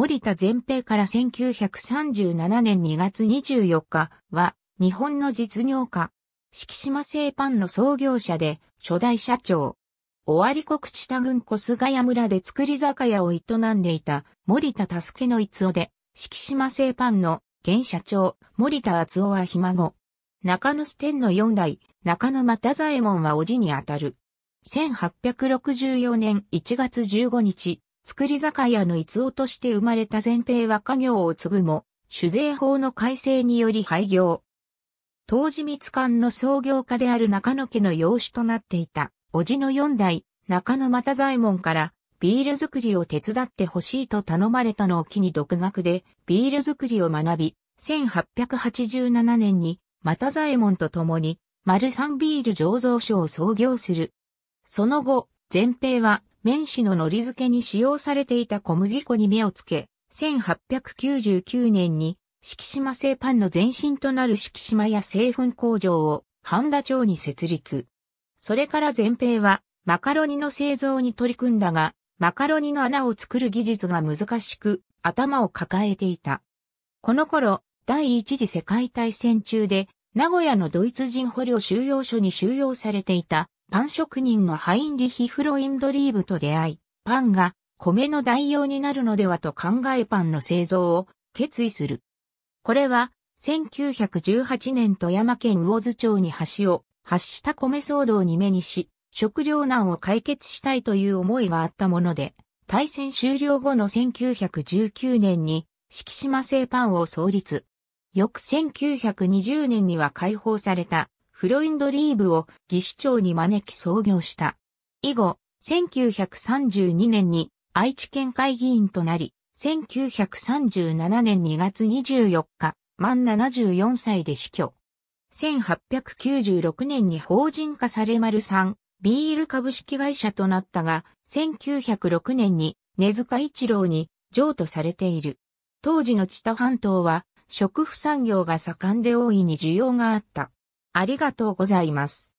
森田全平から1937年2月24日は、日本の実業家、敷島製パンの創業者で、初代社長。尾張国知多郡小菅谷村で作り酒屋を営んでいた森田助けの逸夫で、敷島製パンの現社長、森田厚夫はひ孫。中野ステンの4代、中野又左衛門はおじにあたる。1864年1月15日、作り酒屋の逸夫として生まれた前平は家業を継ぐも、酒税法の改正により廃業。当時密館の創業家である中野家の養子となっていた、叔父の四代、中野又左衛門から、ビール作りを手伝ってほしいと頼まれたのを機に独学で、ビール作りを学び、1887年に、又左衛門と共に、丸三ビール醸造所を創業する。その後、前平は、麺紙の海苔漬けに使用されていた小麦粉に目をつけ、1899年に敷島製パンの前身となる敷島や製粉工場を半田町に設立。それから前平はマカロニの製造に取り組んだが、マカロニの穴を作る技術が難しく、頭を抱えていた。この頃、第一次世界大戦中で、名古屋のドイツ人捕虜収容所に収容されていたパン職人のハインリヒ・フロインドリーブと出会い、パンが米の代用になるのではと考えパンの製造を決意する。これは、1918年富山県魚津町に橋を発した米騒動に目にし、食糧難を解決したいという思いがあったもので、大戦終了後の1919年に敷島製パンを創立。翌1920年には解放されたフロインドリーブを技師長に招き創業した。以後、1932年に愛知県会議員となり、1937年2月24日、満74歳で死去。1896年に法人化され丸三ビール株式会社となったが、1906年に根塚一郎に譲渡されている。当時の知多半島は、食不産業が盛んで大いに需要があった。ありがとうございます。